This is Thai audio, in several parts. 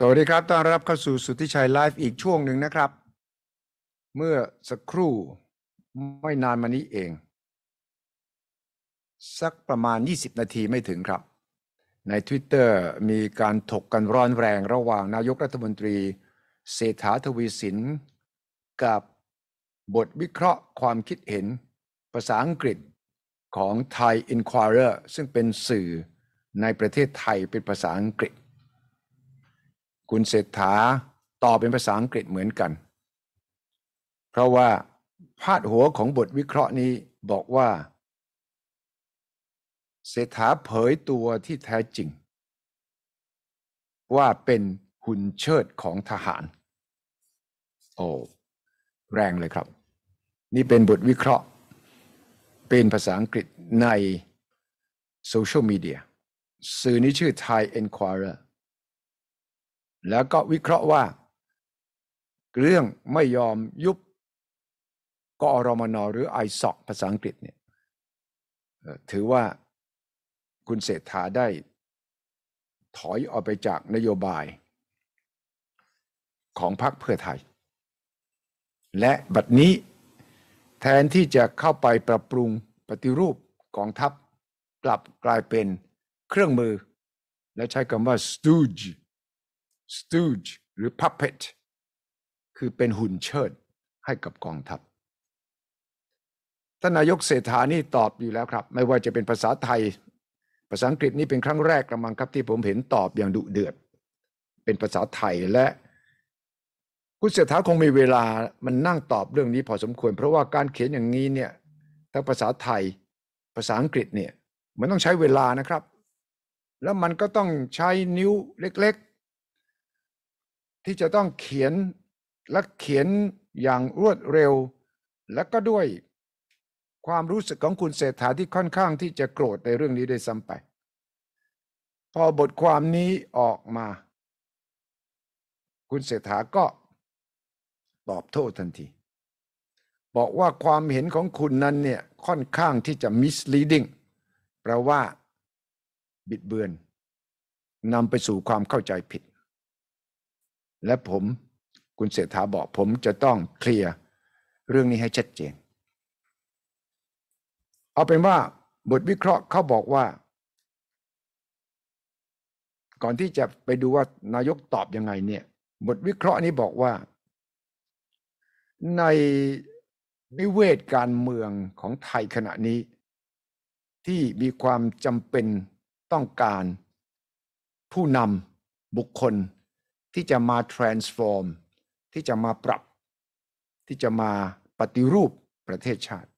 สวัสดีครับต้อนรับเข้าสู่สุทธิชัย ไลฟ์อีกช่วงหนึ่งนะครับ เมื่อสักครู่ ไม่นานมานี้เอง สักประมาณ 20 นาทีไม่ถึงครับ ใน Twitter มีการถกกันร้อนแรงระหว่างนายกรัฐมนตรี เศรษฐาทวีสิน กับบทวิเคราะห์ความคิดเห็นภาษาอังกฤษของ Thai Inquirer ซึ่งเป็นสื่อในประเทศไทยเป็นภาษาอังกฤษคุณเศรษฐาตอบเป็นภาษาอังกฤษเหมือนกัน เพราะว่าพาดหัวของบทวิเคราะห์นี้บอกว่า เศรษฐาเผยตัวที่แท้จริง ว่าเป็นหุ่นเชิดของทหาร โอ้ แรงเลยครับ นี่เป็นบทวิเคราะห์ เป็นภาษาอังกฤษในโซเชียลมีเดียสื่อนี้ชื่อ Thai Enquirer แล้วก็วิเคราะห์ว่าเรื่องไม่ยอมยุบกอรมนหรือไอซอกภาษาอังกฤษเนี่ยถือว่าคุณเศรษฐาได้ถอยออกไปจากนโยบายของพรรคเพื่อไทย และบัดนี้แทนที่จะเข้าไปปรับปรุงปฏิรูปกองทัพกลับกลายเป็นเครื่องมือ และใช้คำว่า stooge stooge หรือ puppet คือเป็นหุ่นเชิดให้กับกองทัพ ท่านนายกเศรษฐานี่ตอบอยู่แล้วครับ ไม่ว่าจะเป็นภาษาไทย ภาษาอังกฤษนี่เป็นครั้งแรกกระมังครับที่ผมเห็นตอบอย่างดุเดือด เป็นภาษาไทยและ คุณเศรษฐาคงมีเวลามันนั่งตอบเรื่องนี้พอสมควร เพราะว่าการเขียนอย่างนี้เนี่ย ทั้งภาษาไทย ภาษาอังกฤษเนี่ย มันต้องใช้เวลานะครับ แล้วมันก็ต้องใช้นิ้วเล็กที่จะต้องเขียน และเขียนอย่างรวดเร็ว และก็ด้วยความรู้สึกของคุณเศรษฐาที่ค่อนข้างที่จะโกรธในเรื่องนี้ได้ซ้ำไป พอบทความนี้ออกมา คุณเศรษฐาก็ตอบโทษทันที บอกว่าความเห็นของคุณนั้นเนี่ย ค่อนข้างที่จะ misleading แปลว่าบิดเบือนนำไปสู่ความเข้าใจผิดและผมคุณเสราบอก ผมจะต้องเคลียร์เรื่องนี้ให้ชัดเจน เอาเป็นว่าบทวิเคราะห์เขาบอกว่า ก่อนที่จะไปดูว่านายกตอบยังไงเนี่ย บทวิเคราะห์นี้บอกว่า ในนิเวศการเมืองของไทยขณะนี้ ที่มีความจำเป็นต้องการผู้นำบุคคลที่จะมา transform ที่จะมาปรับ ที่จะมาปฏิรูปประเทศชาติ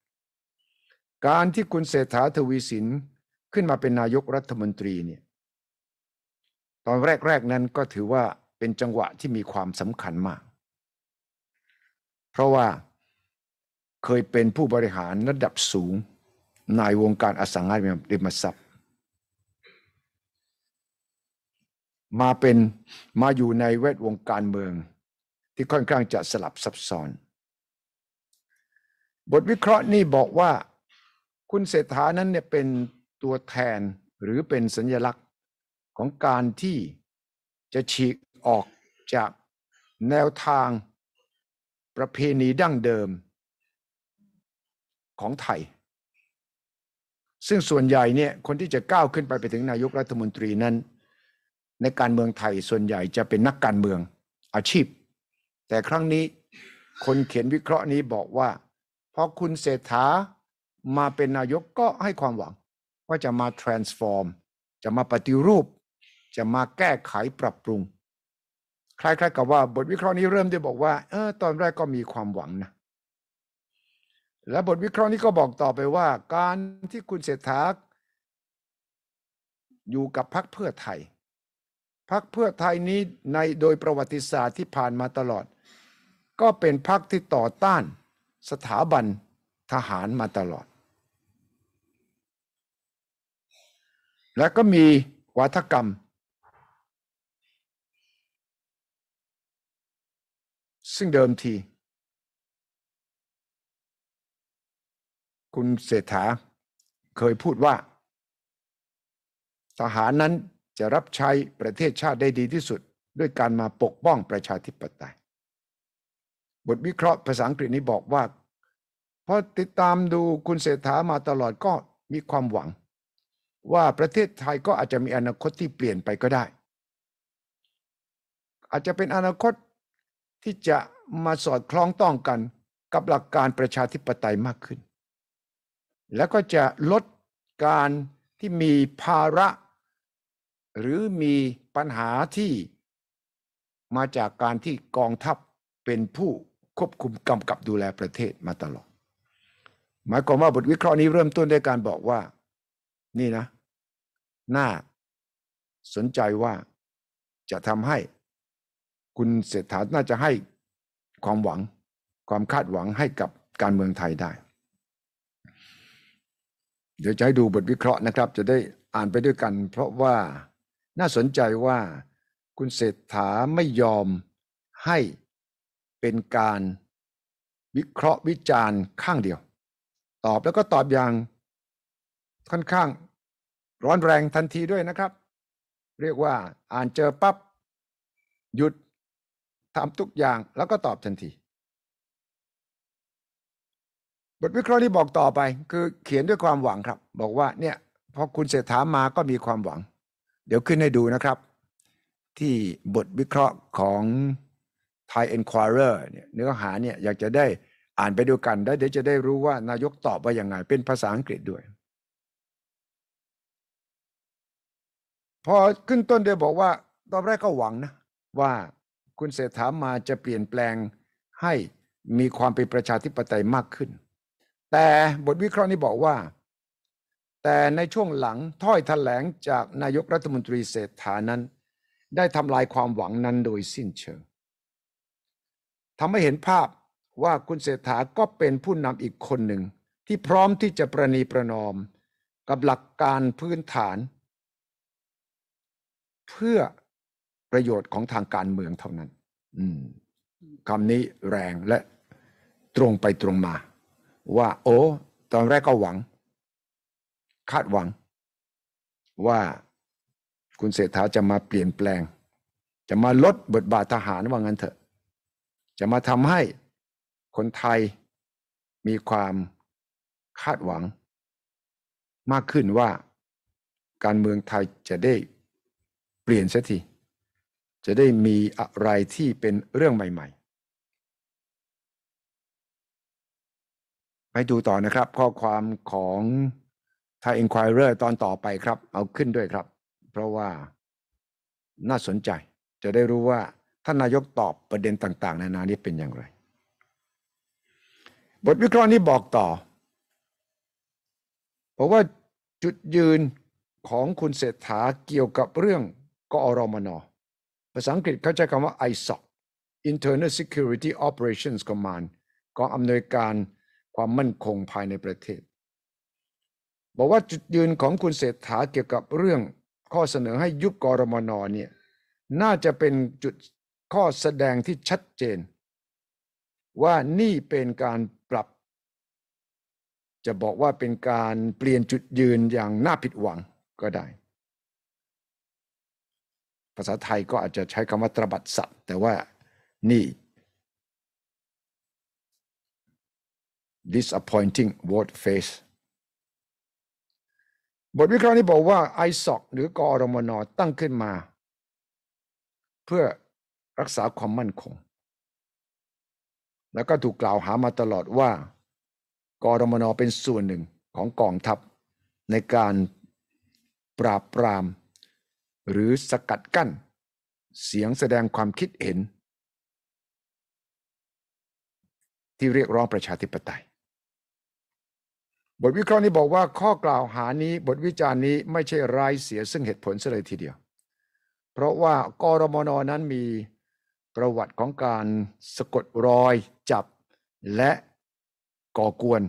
การที่คุณเศรษฐาทวีสินขึ้นมาเป็นนายกรัฐมนตรีเนี่ย ตอนแรกๆนั้นก็ถือว่าเป็นจังหวะที่มีความสำคัญมาก เพราะว่าเคยเป็นผู้บริหารระดับสูงในวงการอสังหาริมทรัพย์มาเป็นมาอยู่ในเวทวงการเมืองที่ค่อนข้างจะสลับซับซ้อน บทวิเคราะห์นี่บอกว่าคุณเศรษฐานั้นเนี่ยเป็นตัวแทนหรือเป็นสัญลักษณ์ของการที่จะฉีกออกจากแนวทางประเพณีดั้งเดิมของไทย ซึ่งส่วนใหญ่เนี่ยคนที่จะก้าวขึ้นไปไปถึงนายกรัฐมนตรีนั้นในการเมืองไทยส่วนใหญ่จะเป็นนักการเมืองอาชีพ แต่ครั้งนี้คนเขียนวิเคราะห์นี้บอกว่าพอคุณเศรษฐา มาเป็นนายกก็ให้ความหวัง ว่าจะมา transform จะมาปฏิรูป จะมาแก้ไขปรับปรุง คล้าย ๆ กับว่าบทวิเคราะห์นี้เริ่มด้วยบอกว่าเออตอนแรกก็มีความหวังนะและบทวิเคราะห์นี้ก็บอกต่อไปว่า การที่คุณเศรษฐา อยู่กับพรรคเพื่อไทยพักเพื่อไทยนี้ในโดยประวัติศาสตร์ที่ผ่านมาตลอด ก็เป็นพักที่ต่อต้านสถาบันทหารมาตลอด และก็มีวัฒกรรม ซึ่งเดิมที คุณเศรษฐาเคยพูดว่า ทหารนั้นจะรับใช้ประเทศชาติได้ดีที่สุดด้วยการมาปกป้องประชาธิปไตย บทวิเคราะห์ภาษาอังกฤษนี้บอกว่าพอติดตามดูคุณเศรษฐามาตลอดก็มีความหวังว่าประเทศไทยก็อาจจะมีอนาคตที่เปลี่ยนไปก็ได้ อาจจะเป็นอนาคตที่จะมาสอดคล้องต้องกันกับหลักการประชาธิปไตยมากขึ้น แล้วก็จะลดการที่มีภาระหรือมีปัญหาที่มาจากการที่กองทัพเป็นผู้ควบคุมกำกับดูแลประเทศมาตลอดหมายความว่าบทวิเคราะห์นี้เริ่มต้นด้วยการบอกว่า นี่นะน่าสนใจว่าจะทำให้คุณเศรษฐาน่าจะให้ความหวังความคาดหวังให้กับการเมืองไทยได้ เดี๋ยวจะให้ดูบทวิเคราะห์นะครับ จะได้อ่านไปด้วยกัน เพราะว่าน่าสนใจว่าคุณเศรษฐาไม่ยอมให้เป็นการวิเคราะห์วิจารณ์ข้างเดียว ตอบแล้วก็ตอบอย่างค่อนข้างร้อนแรงทันทีด้วยนะครับ เรียกว่าอ่านเจอปับ๊บหยุดทำทุกอย่างแล้วก็ตอบทันที บทวิเคราะห์ที่บอกต่อไปคือเขียนด้วยความหวังครับ บอกว่าเนี่ยพอคุณเศรษฐามาก็มีความหวังเดี๋ยวขึ้นให้ดูนะครับ ที่บทวิเคราะห์ของ Thai Enquirer เนี่ยเนื้อหาเนี่ยอยากจะได้อ่านไปดูกัน ได้เดี๋ยวจะได้รู้ว่านายกตอบว่ายังไง เป็นภาษาอังกฤษด้วย พอขึ้นต้นได้บอกว่า ตอนแรกก็หวังนะ ว่าคุณเศรษฐามาจะเปลี่ยนแปลงให้มีความเป็นประชาธิปไตยมากขึ้น แต่บทวิเคราะห์นี้บอกว่าแต่ในช่วงหลังถ้อยถแถลงจากนายกรัฐมนตรีเศรษฐานั้น ได้ทำลายความหวังนั้นโดยสิ้นเชิงทำให้เห็นภาพว่าคุณเศรษฐาก็เป็นผู้นำอีกคนหนึ่ง ที่พร้อมที่จะประนีประนอม กับหลักการพื้นฐาน เพื่อประโยชน์ของทางการเมืองเท่านั้นคำนี้แรงและตรงไปตรงมา ว่า โอ้ ตอนแรกก็หวังคาดหวัง ว่าคุณเศรษฐาจะมาเปลี่ยนแปลง จะมาลดบทบาททหารว่างั้นเถอะ จะมาทำให้คนไทยมีความคาดหวัง มากขึ้นว่าการเมืองไทยจะได้เปลี่ยนเสียที จะได้มีอะไรที่เป็นเรื่องใหม่ๆ ไปดูต่อนะครับ ข้อความของถ้า Inquirer ตอนต่อไปครับ เอาขึ้นด้วยครับ เพราะว่าน่าสนใจ จะได้รู้ว่าท่านนายกตอบประเด็นต่าง ๆ ในนานี้เป็นอย่างไร บทวิเคราะห์นี้บอกต่อบอกว่าจุดยืนของคุณเศรษฐาเกี่ยวกับเรื่องกอรมน ภาษาอังกฤษเขาใช้คำว่า ISOC Internal Security Operations Command กองอำนวยการความมั่นคงภายในประเทศบอกว่าจุดยืนของคุณเศรษฐาเกี่ยวกับเรื่องข้อเสนอให้ยุบกรมนเนี่ยน่าจะเป็นจุดข้อแสดงที่ชัดเจน ว่านี่เป็นการปรับ จะบอกว่าเป็นการเปลี่ยนจุดยืนอย่างน่าผิดหวังก็ได้ ภาษาไทยก็อาจจะใช้คำว่าตรบัดสัตว์ แต่ว่านี่ disappointing word face บทวิเคราะห์นี้บอกว่าไอซอก หรือกอรมนตั้งขึ้นมา เพื่อรักษาความมั่นคงแล้วก็ถูกกล่าวหามาตลอดว่า กรมนเป็นส่วนหนึ่งของกองทัพในการปราบปรามหรือสกัดกั้น เสียงแสดงความคิดเห็น ที่เรียกร้องประชาธิปไตยบทวิเคราะห์นี้บอกว่าข้อกล่าวหานี้บทวิจารณ์นี้ไม่ใช่ร้ายเสียซึ่งเหตุผลเสียเลยทีเดียว เพราะว่ากรมนนั้นมีประวัติของการสะกดรอยจับและก่อกวน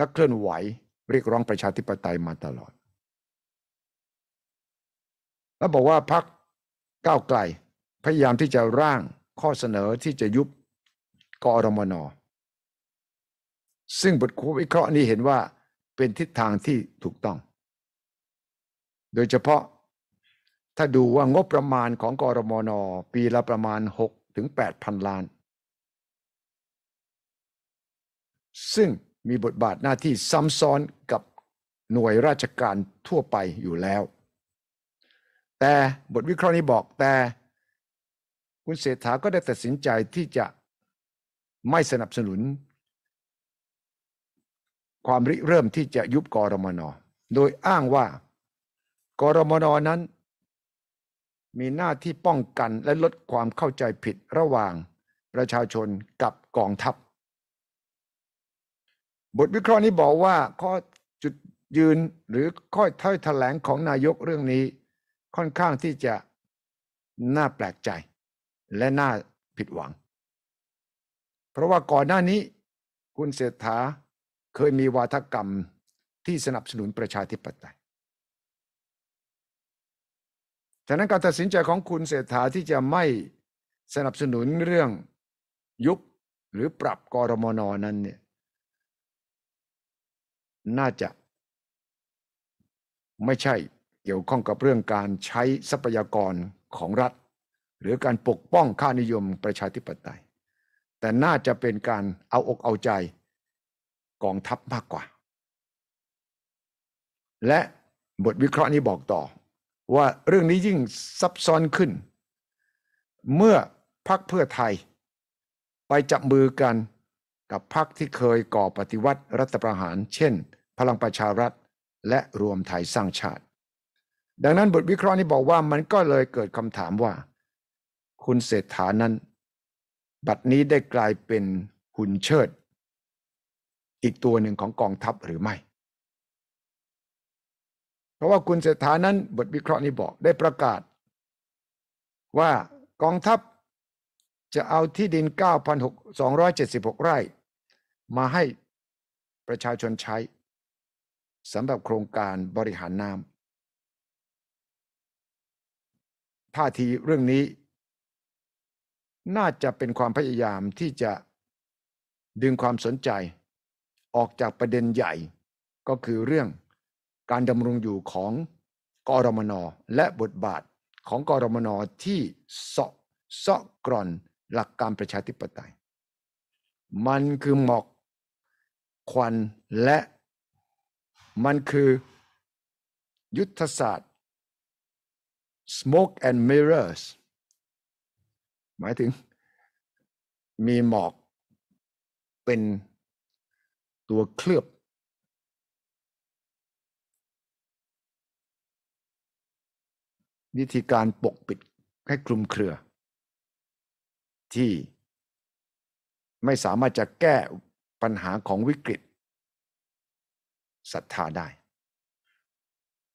นักเคลื่อนไหว เรียกร้องประชาธิปไตยมาตลอด แล้วบอกว่าพักก้าวไกล พยายามที่จะร่างข้อเสนอที่จะยุบกรมนซึ่งบทควิเคราะห์นี้เห็นว่าเป็นทิศทางที่ถูกต้อง โดยเฉพาะถ้าดูว่างบประมาณของกรมนปีละประมาณ6ถึง8พันล้าน ซึ่งมีบทบาทหน้าที่ซ้ำซ้อนกับหน่วยราชการทั่วไปอยู่แล้ว แต่บทวิเคราะห์นี้บอกแต่ คุณเศรษฐาก็ได้ตัดสินใจที่จะไม่สนับสนุนความริเริ่มที่จะยุบกรมนโดยอ้างว่ากรมนนั้น มีหน้าที่ป้องกันและลดความเข้าใจผิดระหว่างประชาชนกับกองทัพ บทวิเคราะห์นี้บอกว่าข้อจุดยืนหรือข้อถ้อยแถลงของนายกเรื่องนี้ ค่อนข้างที่จะน่าแปลกใจและน่าผิดหวัง เพราะว่าก่อนหน้านี้คุณเศรษฐาเคยมีวาทกรรมที่สนับสนุนประชาธิปไตย ฉะนั้นการตัดสินใจของคุณเศรษฐาที่จะไม่สนับสนุนเรื่องยุบหรือปรับกรมนนั้นเนี่ย น่าจะไม่ใช่เกี่ยวข้องกับเรื่องการใช้ทรัพยากรของรัฐ หรือการปกป้องค่านิยมประชาธิปไตย แต่น่าจะเป็นการเอาอกเอาใจกองทัพมากกว่า และบทวิเคราะห์นี้บอกต่อว่าเรื่องนี้ยิ่งซับซ้อนขึ้น เมื่อพรรคเพื่อไทย ไปจับมือกันกับพรรคที่เคยก่อปฏิวัติรัฐประหาร เช่น พลังประชารัฐและรวมไทยสร้างชาติ ดังนั้นบทวิเคราะห์นี้บอกว่ามันก็เลยเกิดคำถามว่า คุณเศรษฐานั้น บัดนี้ได้กลายเป็นหุ่นเชิดอีกตัวหนึ่งของกองทัพหรือไม่ เพราะว่าคุณเศรษฐานั้นบทวิเคราะห์นี้บอกได้ประกาศ ว่ากองทัพจะเอาที่ดิน 9,276 ไร่ มาให้ประชาชนใช้สำหรับโครงการบริหารน้ำท่าทีเรื่องนี้ น่าจะเป็นความพยายามที่จะดึงความสนใจออกจากประเด็นใหญ่ก็คือเรื่องการดำรงอยู่ของกรมน และบทบาทของกรมนที่เสาะเสาะกร่อนหลักการประชาธิปไตยมันคือหมอกควันและมันคือยุทธศาสตร์ smoke and mirrors หมายถึง มีหมอกเป็นตัวเคลือบวิธีการปกปิดให้คลุมเครือ ที่ไม่สามารถจะแก้ปัญหาของวิกฤตศรัทธาได้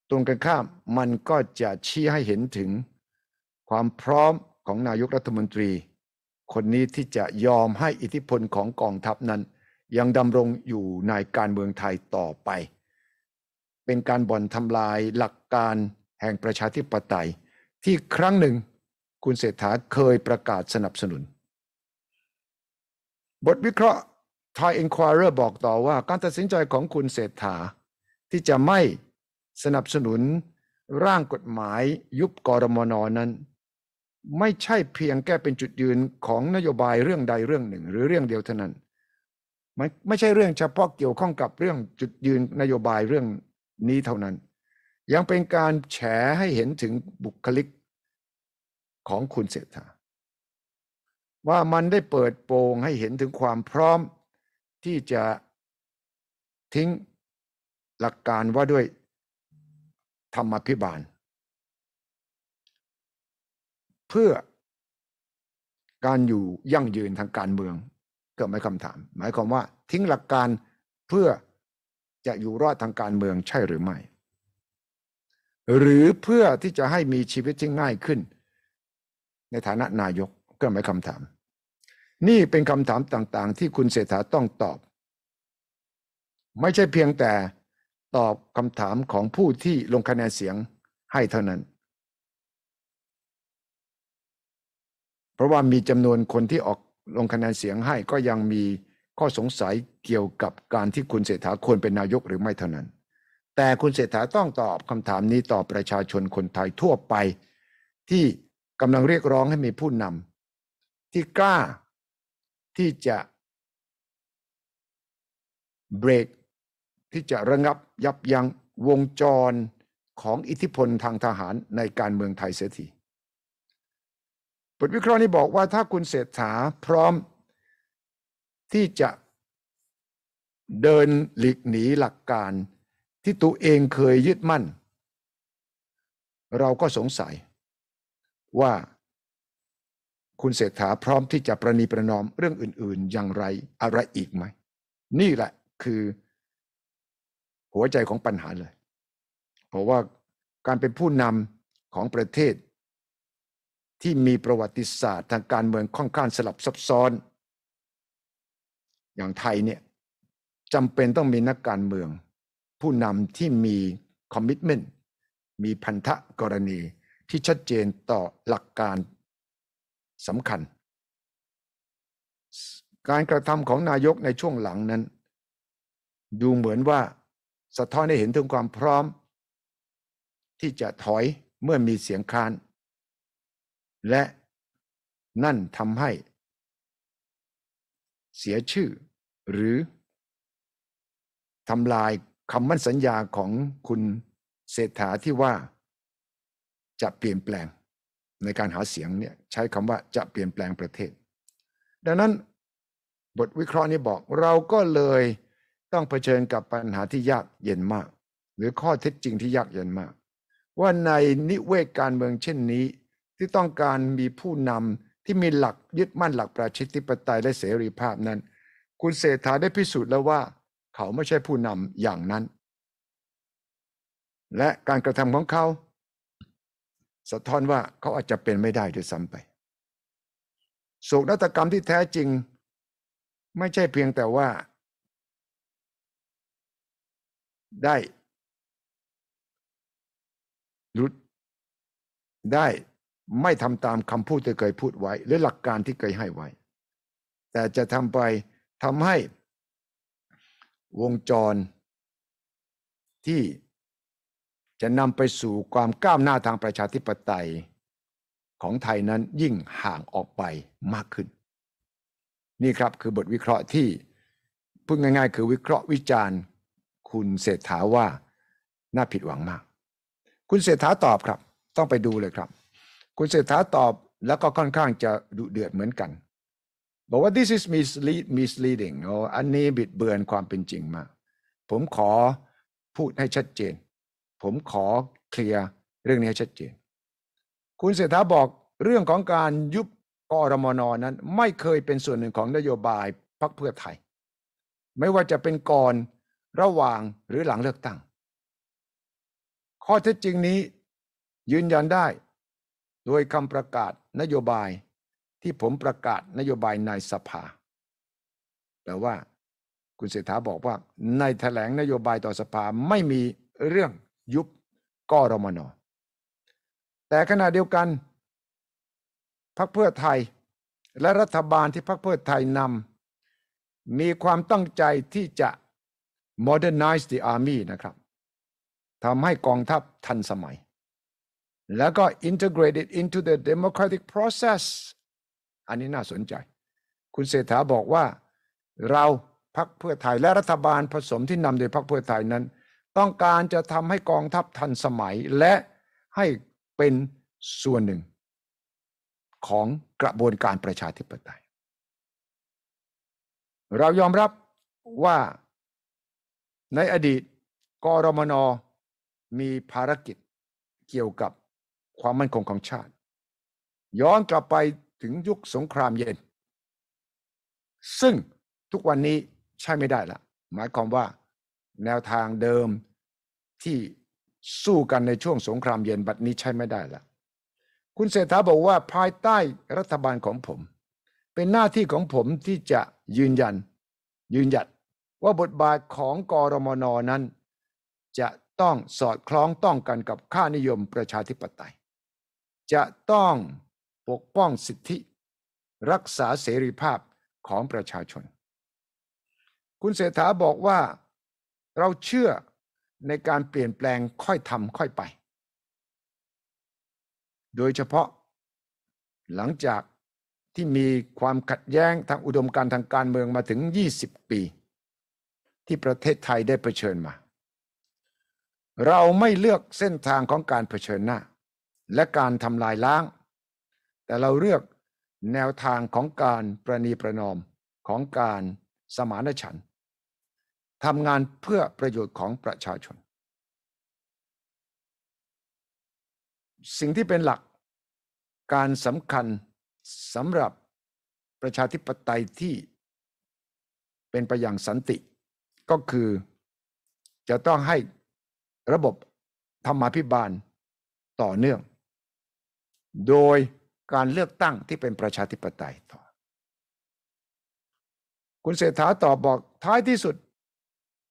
ตรงกันข้าม มันก็จะชี้ให้เห็นถึงความพร้อมของนายกรัฐมนตรี คนนี้ที่จะยอมให้อิทธิพลของกองทัพนั้นยังดำรงอยู่ในการเมืองไทยต่อไป เป็นการบ่อนทำลายหลักการแห่งประชาธิปไตย ที่ครั้งหนึ่งคุณเศรษฐาเคยประกาศสนับสนุน บทวิเคราะห์ Thai Inquirer บอกต่อว่า การตัดสินใจของคุณเศรษฐา ที่จะไม่สนับสนุนร่างกฎหมายยุบกรมนนั้น ไม่ใช่เพียงแก้เป็นจุดยืนของนโยบายเรื่องใดเรื่องหนึ่งหรือเรื่องเดียวเท่านั้นไม่ใช่เรื่องเฉพาะเกี่ยวข้องกับเรื่องจุดยืนนโยบายเรื่องนี้เท่านั้น ยังเป็นการแฉให้เห็นถึงบุคลิกของคุณเศรษฐา ว่ามันได้เปิดโปงให้เห็นถึงความพร้อมที่จะทิ้งหลักการว่าด้วยธรรมพิบาล เพื่อการอยู่ยั่งยืนทางการเมืองก็ไม่คำถามหมายความว่าทิ้งหลักการเพื่อ จะอยู่รอดทางการเมืองใช่หรือไม่ หรือเพื่อที่จะให้มีชีวิตที่ง่ายขึ้น ในฐานะนายกก็ไม่คำถาม นี่เป็นคำถามต่างๆ ที่คุณเศรษฐาต้องตอบ ไม่ใช่เพียงแต่ตอบคำถามของผู้ที่ลงคะแนนเสียงให้เท่านั้น เพราะว่ามีจำนวนคนที่ออกลงคะแนนเสียงให้ก็ยังมีข้อสงสัยเกี่ยวกับการที่คุณเศรษฐาควรเป็นนายกหรือไม่เท่านั้น แต่คุณเศรษฐาต้องตอบคำถามนี้ต่อประชาชนคนไทยทั่วไป ที่กำลังเรียกร้องให้มีผู้นำที่กล้า ที่จะเบรกที่จะระงับยับยั้งวงจรของอิทธิพลทางทหารในการเมืองไทยเสียทีบทวิเคราะห์นี้บอกว่าถ้าคุณเศรษฐาพร้อมที่จะเดินหลีกหนีหลักการที่ตัวเองเคยยึดมั่น เราก็สงสัยว่าคุณเศรษฐาพร้อมที่จะประนีประนอมเรื่องอื่น ๆ อย่างไรอะไรอีกไหม นี่แหละคือหัวใจของปัญหาเลย เพราะว่าการเป็นผู้นำของประเทศที่มีประวัติศาสตร์ทางการเมืองค่อนข้างสลับซับซ้อน อย่างไทยเนี่ยจำเป็นต้องมีนักการเมืองผู้นำที่มีคอมมิชเมนต์มีพันธะกรณีที่ชัดเจนต่อหลักการสำคัญ การกระทำของนายกในช่วงหลังนั้น ดูเหมือนว่าสะท้อนให้เห็นถึงความพร้อม ที่จะถอยเมื่อมีเสียงค้านและนั่นทำให้เสียชื่อ หรือทำลายคำมั่นสัญญาของคุณเศรษฐาที่ว่าจะเปลี่ยนแปลงในการหาเสียงเนี่ยใช้คำว่าจะเปลี่ยนแปลงประเทศ ดังนั้นบทวิเคราะห์นี้บอกเราก็เลยต้องเผชิญกับปัญหาที่ยากเย็นมาก หรือข้อเท็จจริงที่ยากเย็นมาก ว่าในนิเวศการเมืองเช่นนี้ที่ต้องการมีผู้นำที่มีหลักยึดมั่นหลักประชาธิปไตยและเสรีภาพนั้น คุณเศรษฐาได้พิสูจน์แล้วว่า เขาไม่ใช่ผู้นำอย่างนั้น และการกระทำของเขา สะท้อนว่าเขาอาจจะเป็นไม่ได้ด้วยซ้ำไปโศกนาฏกรรมที่แท้จริง ไม่ใช่เพียงแต่ว่า ได้ รุดได้ไม่ทำตามคำพูดที่เคยพูดไว้หรือหลักการที่เคยให้ไว้ แต่จะทำไปทำให้วงจรที่จะนำไปสู่ความก้าวหน้าทางประชาธิปไตยของไทยนั้นยิ่งห่างออกไปมากขึ้น นี่ครับคือบทวิเคราะห์ที่พูดง่าย ๆ คือวิเคราะห์วิจารณ์ คุณเศรษฐาว่า น่าผิดหวังมาก คุณเศรษฐาตอบครับ ต้องไปดูเลยครับคุณเศรษฐาตอบแล้วก็ค่อนข้างจะดุเดือดเหมือนกัน บอกว่า this is misleading อันนี้บิดเบือนความเป็นจริงมาก ผมขอพูดให้ชัดเจน ผมขอเคลียร์เรื่องนี้ให้ชัดเจน คุณเศรษฐาบอกเรื่องของการยุบกรมนนั้น ไม่เคยเป็นส่วนหนึ่งของนโยบายพรรคเพื่อไทย ไม่ว่าจะเป็นก่อนระหว่างหรือหลังเลือกตั้ง ข้อเท็จจริงนี้ยืนยันได้โดยคำประกาศนโยบายที่ผมประกาศนโยบายในสภา แต่ว่าคุณเศรษฐาบอกว่าในแถลงนโยบายต่อสภาไม่มีเรื่องยุบกรมนแต่ขณะเดียวกัน พรรคเพื่อไทยและรัฐบาลที่พรรคเพื่อไทยนำมีความตั้งใจที่จะ modernize the army นะครับทำให้กองทัพทันสมัยแล้วก็ integrated into the democratic process อันนี้น่าสนใจ คุณเศรษฐาบอกว่าเราพักเพื่อไทยและรัฐบาลผสมที่นำโดยพักเพื่อไทยนั้น ต้องการจะทำให้กองทัพทันสมัยและให้เป็นส่วนหนึ่งของกระบวนการประชาธิปไตย เรายอมรับว่าในอดีตกรมน มีภารกิจเกี่ยวกับความมั่นคงของชาติ ย้อนกลับไปถึงยุคสงครามเย็น ซึ่งทุกวันนี้ใช่ไม่ได้ละหมายความว่าแนวทางเดิมที่สู้กันในช่วงสงครามเย็นบัดนี้ใช่ไม่ได้ละคุณเศรษฐาบอกว่าภายใต้รัฐบาลของผม เป็นหน้าที่ของผมที่จะยืนยัน ยืนหยัดว่าบทบาทของกรมนนั้น จะต้องสอดคล้องต้องกันกับค่านิยมประชาธิปไตยจะต้องปกป้องสิทธิ รักษาเสรีภาพของประชาชน คุณเศรษฐาบอกว่าเราเชื่อในการเปลี่ยนแปลงค่อยทำค่อยไป โดยเฉพาะหลังจากที่มีความขัดแย้งทางอุดมการทางการเมืองมาถึง 20 ปี ที่ประเทศไทยได้เผชิญมา เราไม่เลือกเส้นทางของการเผชิญหน้าและการทำลายล้าง แต่เราเลือกแนวทางของการประนีประนอมของการสมานฉันท์ทำงานเพื่อประโยชน์ของประชาชน สิ่งที่เป็นหลักการสำคัญสำหรับประชาธิปไตยที่เป็นไปอย่างสันติ ก็คือ จะต้องให้ระบบธรรมาภิบาลต่อเนื่องโดยการเลือกตั้งที่เป็นประชาธิปไตยต่อ คุณเศรษฐาตอบบอกท้ายที่สุด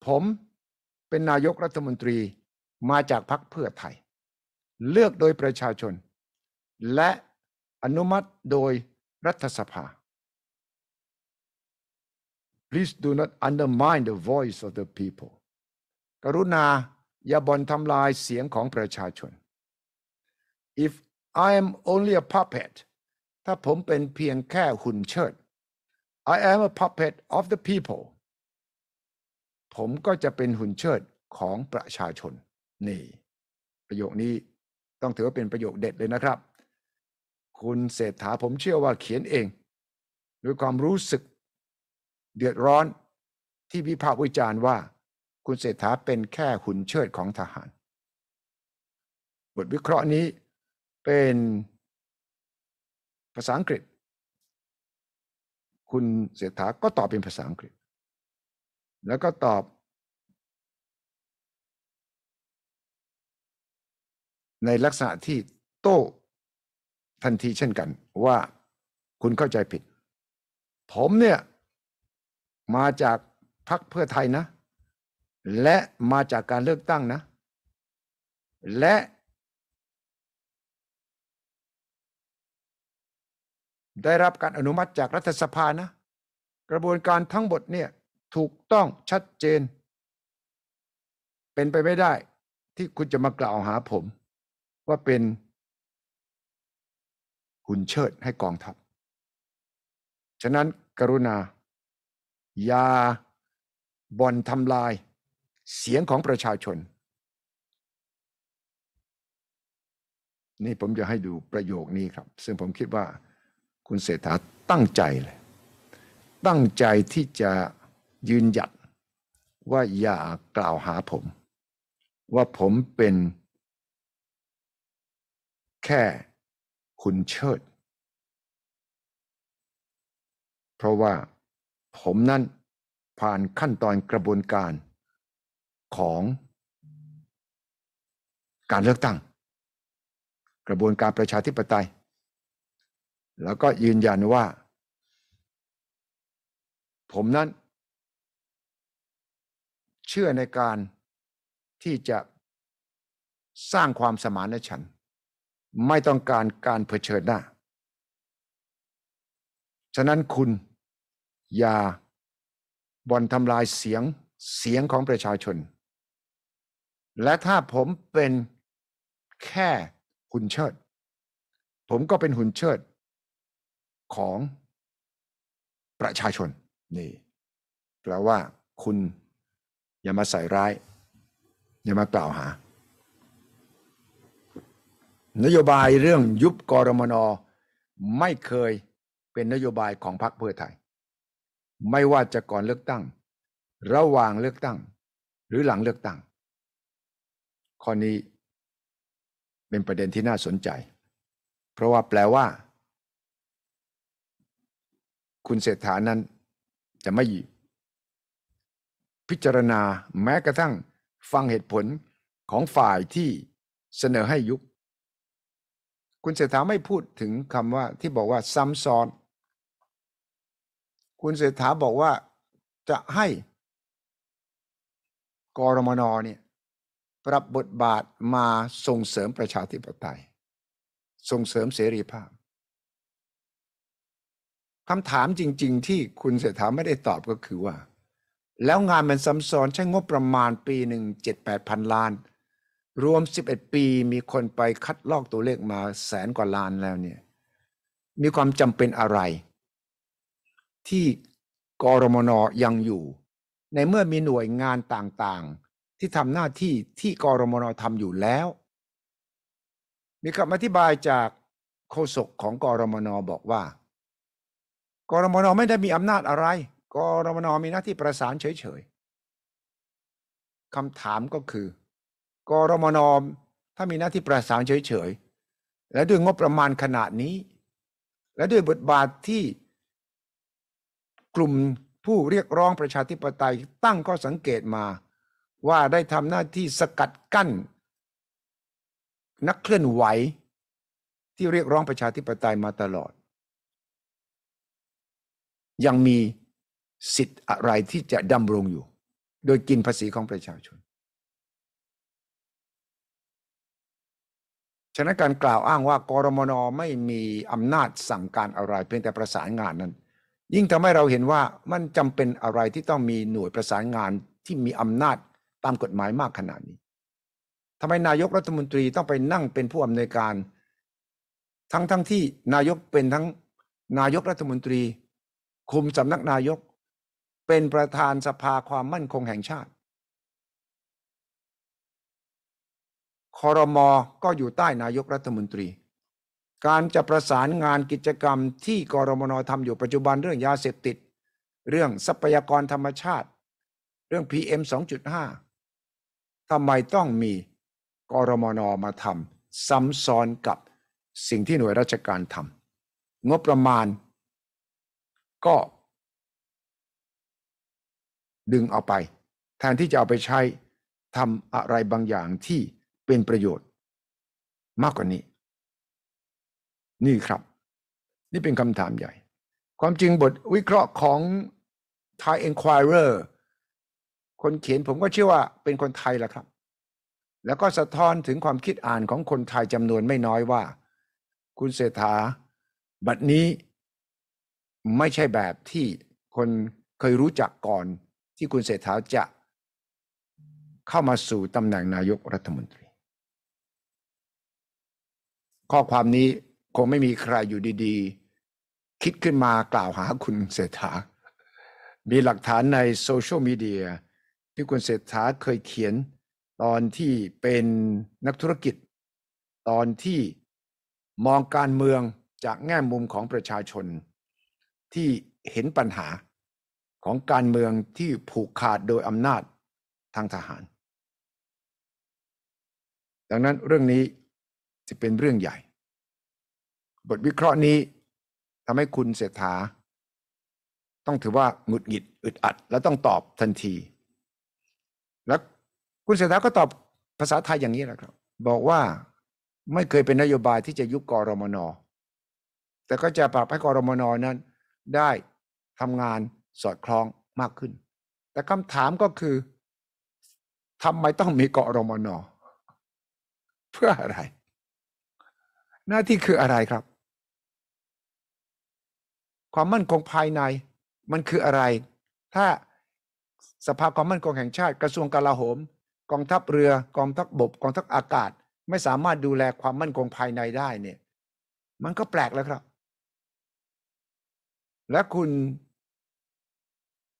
ผมเป็นนายกรัฐมนตรีมาจากพรรคเพื่อไทย เลือกโดยประชาชน และอนุมัติโดยรัฐสภา Please do not undermine the voice of the people กรุณาอย่าบ่นทำลายเสียงของประชาชน If I am only a puppet ถ้าผมเป็นเพียงแค่หุ่นเชิด I am a puppet of the people ผมก็จะเป็นหุ่นเชิดของประชาชน นี่ ประโยคนี้ต้องถือว่าเป็นประโยคเด็ดเลยนะครับ คุณเศรษฐาผมเชื่อว่าเขียนเอง ด้วยความรู้สึกเดือดร้อนที่วิพากษ์วิจารณ์ว่า คุณเศรษฐาเป็นแค่หุ่นเชิดของทหาร บทวิเคราะห์นี้เป็นภาษาอังกฤษ คุณเสรษฐาก็ตอบเป็นภาษาอังกฤษ แล้วก็ตอบ ในลักษณะที่โต้ทันทีเช่นกันว่าคุณเข้าใจผิด ผมเนี่ย มาจากพรรคเพื่อไทยนะ และมาจากการเลือกตั้งนะ และได้รับการอนุมัติจากรัฐสภานะกระบวนการทั้งหมดเนี่ยถูกต้องชัดเจน เป็นไปไม่ได้ที่คุณจะมากล่าวหาผมว่าเป็นหุนเชิดให้กองทัพ ฉะนั้นกรุณาอย่าบ่อนทำลาย เสียงของประชาชน นี่ผมจะให้ดูประโยคนี้ครับ ซึ่งผมคิดว่าคุณเศรษฐาตั้งใจเลย ตั้งใจที่จะยืนหยัดว่าอย่ากล่าวหาผม ว่าผมเป็นแค่คุณเชิด เพราะว่าผมนั้นผ่านขั้นตอนกระบวนการของการเลือกตั้ง กระบวนการประชาธิปไตยแล้วก็ยืนยันว่า ผมนั้นเชื่อในการที่จะสร้างความสมานฉันท์ไม่ต้องการการเผชิญหน้า ฉะนั้นคุณอย่าบ่อนทำลายเสียงเสียงของประชาชน และถ้าผมเป็นแค่หุ่นเชิด ผมก็เป็นหุ่นเชิดของประชาชน นี่ แปลว่าคุณ อย่ามาใส่ร้าย อย่ามากล่าวหา นโยบายเรื่องยุบกรมนไม่เคยเป็นนโยบายของพรรคเพื่อไทย ไม่ว่าจะก่อนเลือกตั้ง ระหว่างเลือกตั้ง หรือหลังเลือกตั้งข้อนี้เป็นประเด็นที่น่าสนใจ เพราะว่าแปลว่าคุณเศรษฐานั้นจะไม่พิจารณาแม้กระทั่งฟังเหตุผลของฝ่ายที่เสนอให้ยุบคุณเศรษฐาไม่พูดถึงคำว่าที่บอกว่าซ้ำซ้อนคุณเศรษฐาบอกว่าจะให้กรมนเนี่ยปรับบทบาทมาส่งเสริมประชาธิปไตยส่งเสริมเสรีภาพคำถามจริงๆ ที่คุณเศรษฐาไม่ได้ตอบก็คือว่า แล้วงานมันซำซ้อนใช้งบประมาณปีหนึ่งเจ็ดแปดพันล้าน รวมสิบเอ็ดปีมีคนไปคัดลอกตัวเลขมาแสนกว่าล้านแล้วเนี่ย มีความจำเป็นอะไร ที่กรมนยังอยู่ ในเมื่อมีหน่วยงานต่างๆ ที่ทำหน้าที่ที่กรมนทำอยู่แล้ว มีคำอธิบายจากโฆษกของกรมนบอกว่ากรมนไม่ได้มีอำนาจอะไร กรมนมีหน้าที่ประสานเฉยๆ คำถามก็คือ กรมนถ้ามีหน้าที่ประสานเฉยๆ และด้วยงบประมาณขนาดนี้ และด้วยบทบาทที่กลุ่มผู้เรียกร้องประชาธิปไตยตั้งข้อสังเกตมาว่าได้ทำหน้าที่สกัดกั้น นักเคลื่อนไหวที่เรียกร้องประชาธิปไตยมาตลอดยังมีสิทธิ์อะไรที่จะดำรงอยู่ โดยกินภาษีของประชาชนฉะนั้นการกล่าวอ้างว่ากรมนไม่มีอำนาจสั่งการอะไรเพียงแต่ประสานงานนั้น ยิ่งทำให้เราเห็นว่ามันจำเป็นอะไรที่ต้องมีหน่วยประสานงานที่มีอำนาจตามกฎหมายมากขนาดนี้ทำไมนายกรัฐมนตรีต้องไปนั่งเป็นผู้อำนวยการ ทั้งทั้งที่นายกเป็นทั้งนายกรัฐมนตรีคุมสำนักนายกเป็นประธานสภาความมั่นคงแห่งชาติคอรมอก็อยู่ใต้นายกรัฐมนตรี การจะประสานงานกิจกรรมที่กรมนทำอยู่ปัจจุบันเรื่องยาเสพติด เรื่องทรัพยากรธรรมชาติ เรื่อง PM 2.5ทำไมต้องมีกรมนมาทำซ้ำซ้อนกับสิ่งที่หน่วยราชการทำงบประมาณก็ดึงเอาไป แทนที่จะเอาไปใช้ทำอะไรบางอย่างที่เป็นประโยชน์ มากกว่านี้ นี่ครับ นี่เป็นคำถามใหญ่ ความจริงบทวิเคราะห์ของ Thai Enquirer คนเขียนผมก็เชื่อว่าเป็นคนไทยแหละครับ แล้วก็สะท้อนถึงความคิดอ่านของคนไทยจำนวนไม่น้อยว่า คุณเศรษฐา บัดนี้ไม่ใช่แบบที่คนเคยรู้จักก่อนที่คุณเศรษฐาจะเข้ามาสู่ตำแหน่งนายกรัฐมนตรี ข้อความนี้คงไม่มีใครอยู่ดีๆ คิดขึ้นมากล่าวหาคุณเศรษฐา มีหลักฐานในโซเชียลมีเดีย ที่คุณเศรษฐาเคยเขียนตอนที่เป็นนักธุรกิจ ตอนที่มองการเมืองจากแง่มุมของประชาชนที่เห็นปัญหาของการเมืองที่ผูกขาดโดยอำนาจทางทหาร ดังนั้นเรื่องนี้จะเป็นเรื่องใหญ่ บทวิเคราะห์นี้ทำให้คุณเศรษฐาต้องถือว่าหงุดหงิดอึดอัด และต้องตอบทันที แล้วคุณเศรษฐาก็ตอบภาษาไทยอย่างนี้แหละครับ บอกว่าไม่เคยเป็นนโยบายที่จะยุบกรรมนแต่ก็จะปรับให้กรมนนั้นได้ทำงานสอดคล้องมากขึ้น แต่คำถามก็คือทำไมต้องมีกรมน เพื่ออะไร หน้าที่คืออะไรครับ ความมั่นคงภายในมันคืออะไร ถ้าสภาความมั่นคงแห่งชาติ กระทรวงกลาโหม กองทัพเรือ กองทัพบบกกองทัพอากาศ ไม่สามารถดูแลความมั่นคงภายในได้เนี่ย มันก็แปลกแล้วครับและคุณ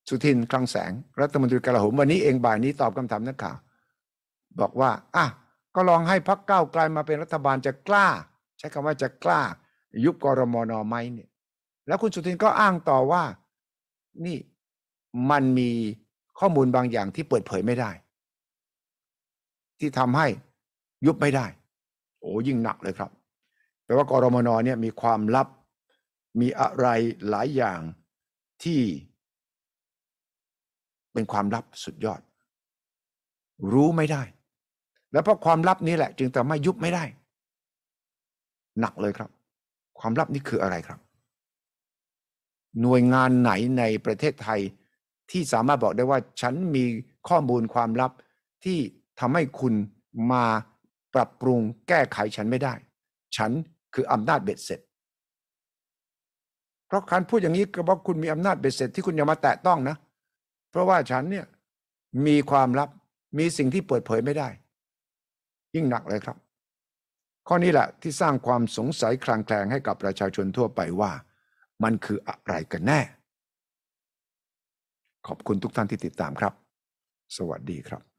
สุทินคลังแสงรัฐมนตรีกระหมวันนี้เองบ่ายนี้ตอบคำถามนักข่าวบอกว่าอ่ะก็ลองให้พักเก้าไกลามาเป็นรัฐบาลจะกล้า ใช้คำว่าจะกล้า ยุบกรมนไหมเนี่ย แล้วคุณสุทินก็อ้างต่อว่านี่มันมีข้อมูลบางอย่างที่เปิดเผยไม่ได้ ที่ทำให้ยุบไม่ได้ โอ้ยิ่งหนักเลยครับแปลว่ากรมนเนี่ยมีความลับมีอะไรหลายอย่างที่เป็นความลับสุดยอด รู้ไม่ได้ และเพราะความลับนี้แหละ จึงแต่ไม่ยุบไม่ได้ หนักเลยครับ ความลับนี้คืออะไรครับ หน่วยงานไหนในประเทศไทย ที่สามารถบอกได้ว่า ฉันมีข้อมูลความลับที่ทำให้คุณมาปรับปรุงแก้ไขฉันไม่ได้ ฉันคืออำนาจเบ็ดเสร็จเพราะการพูดอย่างนี้ก็บอกคุณมีอำนาจเบ็ดเสร็จที่คุณอย่ามาแตะต้องนะเพราะว่าฉันเนี่ยมีความลับมีสิ่งที่เปิดเผยไม่ได้ ยิ่งหนักเลยครับ ข้อนี้แหละที่สร้างความสงสัยคลางแคลงให้กับประชาชนทั่วไปว่ามันคืออะไรกันแน่ ขอบคุณทุกท่านที่ติดตามครับ สวัสดีครับ